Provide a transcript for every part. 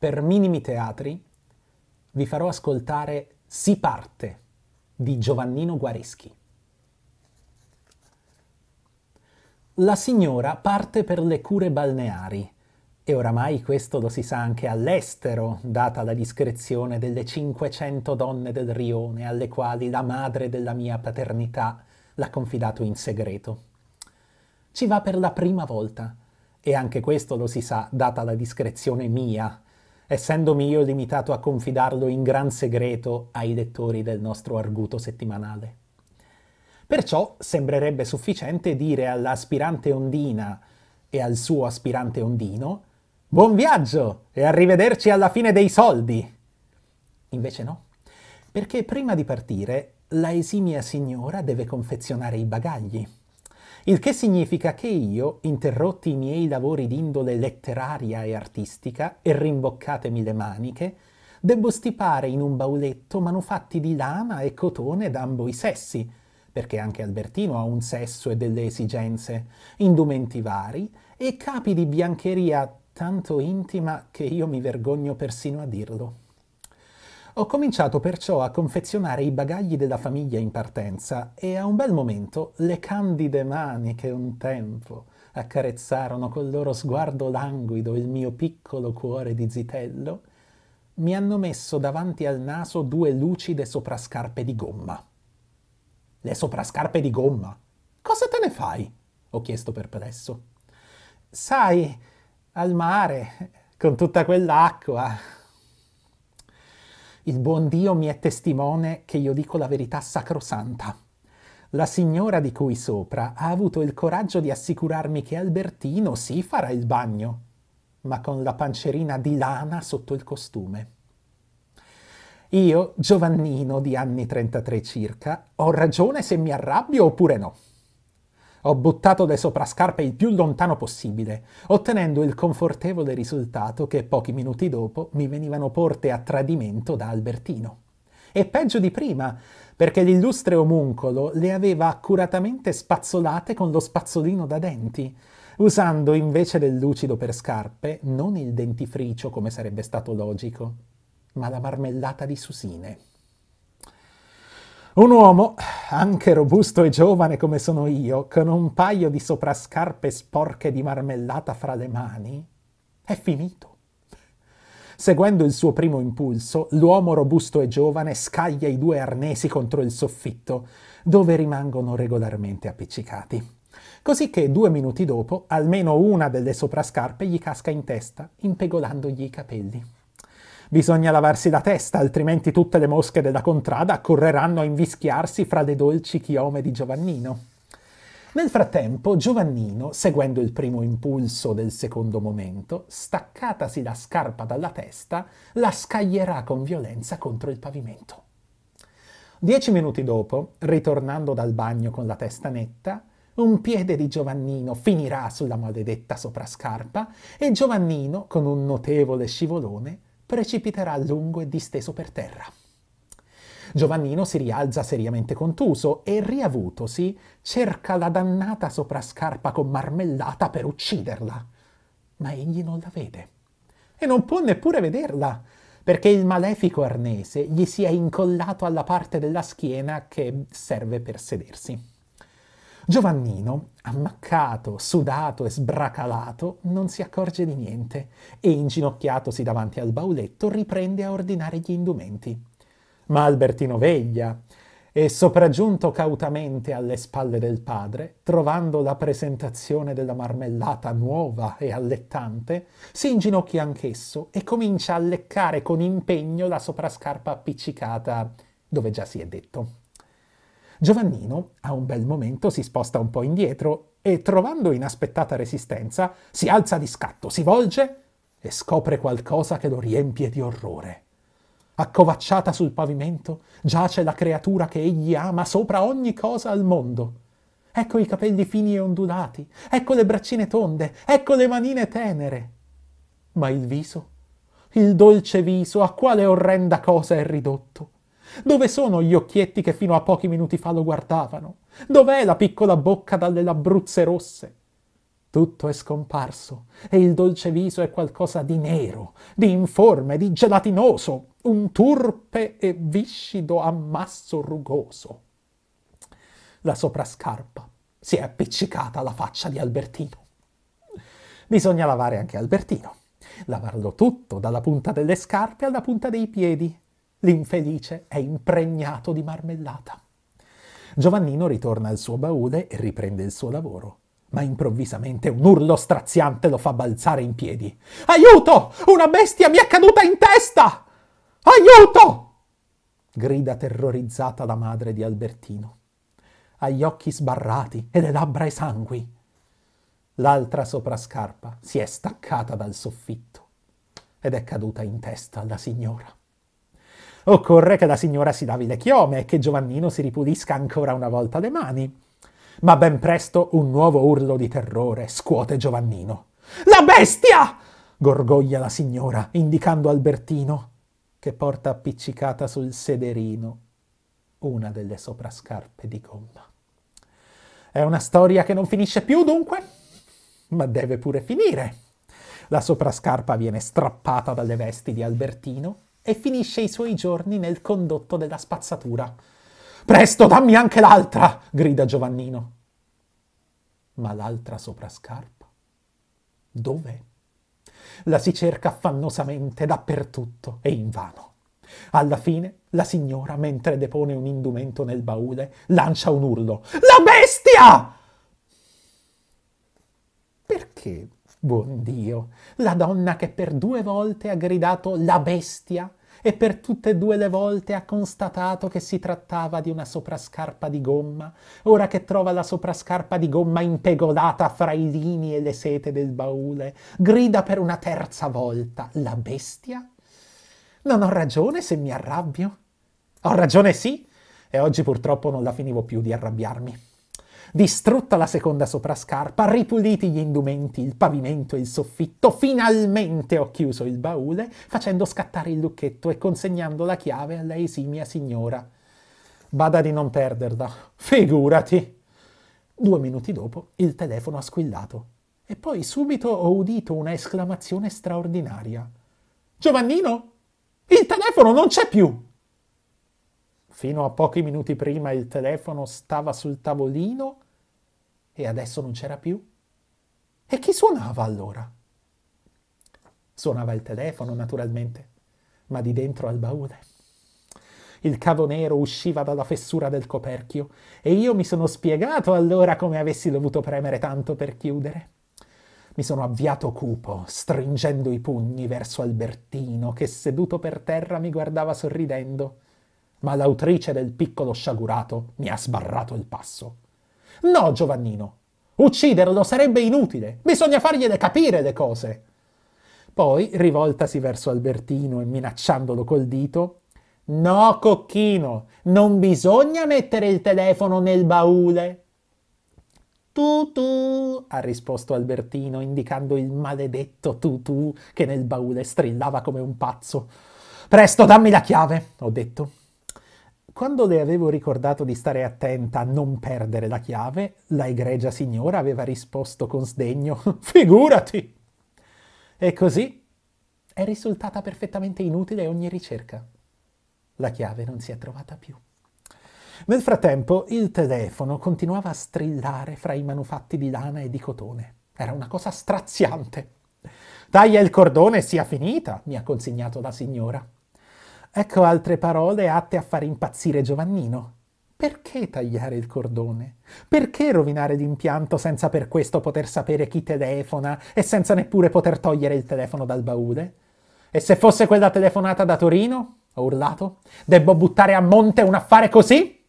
per minimi teatri vi farò ascoltare Si parte di Giovannino Guareschi. La signora parte per le cure balneari e oramai questo lo si sa anche all'estero, data la discrezione delle 500 donne del rione alle quali la madre della mia paternità l'ha confidato in segreto. Ci va per la prima volta e anche questo lo si sa, data la discrezione mia, essendomi io limitato a confidarlo in gran segreto ai lettori del nostro arguto settimanale. Perciò sembrerebbe sufficiente dire all'aspirante ondina e al suo aspirante ondino Buon viaggio e arrivederci alla fine dei soldi! Invece no, perché prima di partire la esimia signora deve confezionare i bagagli il che significa che io, interrotti i miei lavori d'indole letteraria e artistica e rimboccatemi le maniche, debbo stipare in un bauletto manufatti di lana e cotone d'ambo i sessi, perché anche Albertino ha un sesso e delle esigenze, indumenti vari e capi di biancheria tanto intima che io mi vergogno persino a dirlo. Ho cominciato perciò a confezionare i bagagli della famiglia in partenza e a un bel momento le candide mani che un tempo accarezzarono col loro sguardo languido il mio piccolo cuore di zitello, mi hanno messo davanti al naso due lucide soprascarpe di gomma. Le soprascarpe di gomma? Cosa te ne fai? ho chiesto perplesso. Sai, al mare, con tutta quell'acqua, il buon Dio mi è testimone che io dico la verità sacrosanta. La signora di cui sopra ha avuto il coraggio di assicurarmi che Albertino sì farà il bagno, ma con la pancerina di lana sotto il costume. Io, Giovannino di anni 33 circa, ho ragione se mi arrabbio oppure no. Ho buttato le soprascarpe il più lontano possibile, ottenendo il confortevole risultato che pochi minuti dopo mi venivano porte a tradimento da Albertino. E peggio di prima, perché l'illustre omuncolo le aveva accuratamente spazzolate con lo spazzolino da denti, usando invece del lucido per scarpe non il dentifricio come sarebbe stato logico, ma la marmellata di susine. Un uomo, anche robusto e giovane come sono io, con un paio di soprascarpe sporche di marmellata fra le mani, è finito. Seguendo il suo primo impulso, l'uomo robusto e giovane scaglia i due arnesi contro il soffitto, dove rimangono regolarmente appiccicati. Così che due minuti dopo, almeno una delle soprascarpe gli casca in testa, impegolandogli i capelli. Bisogna lavarsi la testa, altrimenti tutte le mosche della contrada correranno a invischiarsi fra le dolci chiome di Giovannino. Nel frattempo, Giovannino, seguendo il primo impulso del secondo momento, staccatasi la scarpa dalla testa, la scaglierà con violenza contro il pavimento. Dieci minuti dopo, ritornando dal bagno con la testa netta, un piede di Giovannino finirà sulla maledetta soprascarpa e Giovannino, con un notevole scivolone, precipiterà lungo e disteso per terra. Giovannino si rialza seriamente contuso e, riavutosi, cerca la dannata soprascarpa con marmellata per ucciderla. Ma egli non la vede. E non può neppure vederla, perché il malefico arnese gli si è incollato alla parte della schiena che serve per sedersi. Giovannino, ammaccato, sudato e sbracalato, non si accorge di niente e, inginocchiatosi davanti al bauletto, riprende a ordinare gli indumenti. Ma Albertino veglia e, sopraggiunto cautamente alle spalle del padre, trovando la presentazione della marmellata nuova e allettante, si inginocchia anch'esso e comincia a leccare con impegno la soprascarpa appiccicata dove già si è detto. Giovannino, a un bel momento, si sposta un po' indietro e, trovando inaspettata resistenza, si alza di scatto, si volge e scopre qualcosa che lo riempie di orrore. Accovacciata sul pavimento, giace la creatura che egli ama sopra ogni cosa al mondo. Ecco i capelli fini e ondulati, ecco le braccine tonde, ecco le manine tenere. Ma il viso? Il dolce viso a quale orrenda cosa è ridotto? Dove sono gli occhietti che fino a pochi minuti fa lo guardavano? Dov'è la piccola bocca dalle labbruzze rosse? Tutto è scomparso e il dolce viso è qualcosa di nero, di informe, di gelatinoso, un turpe e viscido ammasso rugoso. La soprascarpa si è appiccicata alla faccia di Albertino. Bisogna lavare anche Albertino, lavarlo tutto dalla punta delle scarpe alla punta dei piedi, L'infelice è impregnato di marmellata. Giovannino ritorna al suo baule e riprende il suo lavoro. Ma improvvisamente un urlo straziante lo fa balzare in piedi. Aiuto! Una bestia mi è caduta in testa! Aiuto! grida terrorizzata la madre di Albertino. Ha gli occhi sbarrati e le labbra esangui. L'altra soprascarpa si è staccata dal soffitto ed è caduta in testa alla signora. Occorre che la signora si lavi le chiome e che Giovannino si ripulisca ancora una volta le mani. Ma ben presto un nuovo urlo di terrore scuote Giovannino. La bestia! gorgoglia la signora, indicando Albertino, che porta appiccicata sul sederino una delle soprascarpe di gomma. È una storia che non finisce più, dunque, ma deve pure finire. La soprascarpa viene strappata dalle vesti di Albertino e finisce i suoi giorni nel condotto della spazzatura. Presto, dammi anche l'altra! grida Giovannino. Ma l'altra soprascarpa? Dov'è? La si cerca affannosamente dappertutto e invano. Alla fine, la signora, mentre depone un indumento nel baule, lancia un urlo. La bestia! Perché Buon Dio, la donna che per due volte ha gridato la bestia e per tutte e due le volte ha constatato che si trattava di una soprascarpa di gomma, ora che trova la soprascarpa di gomma impegolata fra i lini e le sete del baule, grida per una terza volta la bestia? Non ho ragione se mi arrabbio? Ho ragione sì, e oggi purtroppo non la finivo più di arrabbiarmi distrutta la seconda soprascarpa, ripuliti gli indumenti, il pavimento e il soffitto, finalmente ho chiuso il baule, facendo scattare il lucchetto e consegnando la chiave alla esimia signora. Bada di non perderla. Figurati! Due minuti dopo il telefono ha squillato e poi subito ho udito una esclamazione straordinaria. Giovannino? Il telefono non c'è più! Fino a pochi minuti prima il telefono stava sul tavolino e adesso non c'era più. E chi suonava allora? Suonava il telefono, naturalmente, ma di dentro al baule. Il cavo nero usciva dalla fessura del coperchio e io mi sono spiegato allora come avessi dovuto premere tanto per chiudere. Mi sono avviato cupo, stringendo i pugni verso Albertino, che seduto per terra mi guardava sorridendo ma l'autrice del piccolo sciagurato mi ha sbarrato il passo. No, Giovannino, ucciderlo sarebbe inutile, bisogna fargliele capire le cose. Poi, rivoltasi verso Albertino e minacciandolo col dito, No, Cocchino, non bisogna mettere il telefono nel baule. Tutù, ha risposto Albertino, indicando il maledetto tutù che nel baule strillava come un pazzo. Presto, dammi la chiave, ho detto, quando le avevo ricordato di stare attenta a non perdere la chiave, la egregia signora aveva risposto con sdegno Figurati! E così è risultata perfettamente inutile ogni ricerca. La chiave non si è trovata più. Nel frattempo il telefono continuava a strillare fra i manufatti di lana e di cotone. Era una cosa straziante. Taglia il cordone sia finita, mi ha consegnato la signora. Ecco altre parole atte a far impazzire Giovannino. Perché tagliare il cordone? Perché rovinare l'impianto senza per questo poter sapere chi telefona e senza neppure poter togliere il telefono dal baule? E se fosse quella telefonata da Torino? Ho urlato. Debbo buttare a monte un affare così?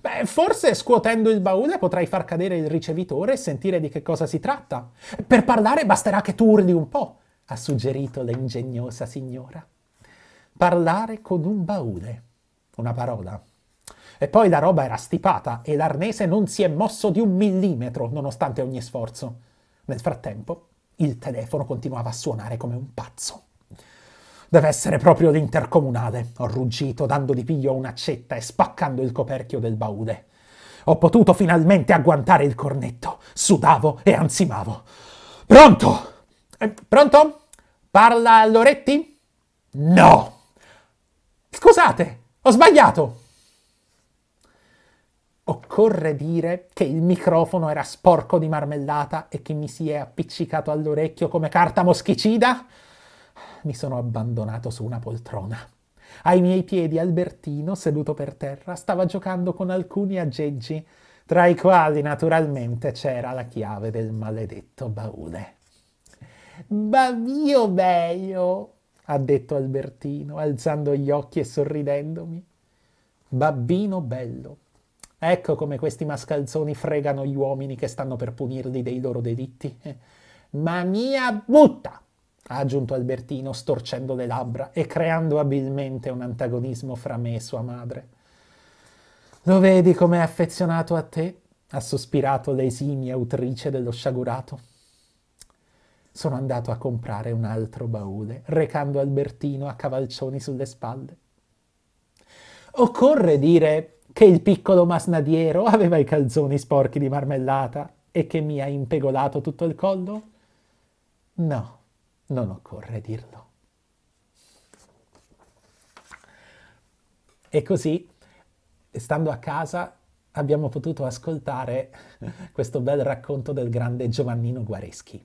Beh, forse scuotendo il baule potrai far cadere il ricevitore e sentire di che cosa si tratta. Per parlare basterà che tu urli un po', ha suggerito l'ingegnosa signora parlare con un baule, una parola. E poi la roba era stipata e l'arnese non si è mosso di un millimetro nonostante ogni sforzo. Nel frattempo il telefono continuava a suonare come un pazzo. Deve essere proprio l'intercomunale, ho ruggito dando di piglio a un'accetta e spaccando il coperchio del baule. Ho potuto finalmente agguantare il cornetto, sudavo e ansimavo. Pronto? Eh, pronto? Parla Loretti? No! Scusate, ho sbagliato. Occorre dire che il microfono era sporco di marmellata e che mi si è appiccicato all'orecchio come carta moschicida? Mi sono abbandonato su una poltrona. Ai miei piedi Albertino, seduto per terra, stava giocando con alcuni aggeggi, tra i quali naturalmente c'era la chiave del maledetto baule. mio bello, ha detto Albertino, alzando gli occhi e sorridendomi. Babbino bello. Ecco come questi mascalzoni fregano gli uomini che stanno per punirli dei loro delitti. Ma mia butta! ha aggiunto Albertino, storcendo le labbra e creando abilmente un antagonismo fra me e sua madre. Lo vedi com'è affezionato a te? ha sospirato l'esimia autrice dello sciagurato. Sono andato a comprare un altro baule, recando Albertino a cavalcioni sulle spalle. Occorre dire che il piccolo masnadiero aveva i calzoni sporchi di marmellata e che mi ha impegolato tutto il collo? No, non occorre dirlo. E così, stando a casa, abbiamo potuto ascoltare questo bel racconto del grande Giovannino Guareschi.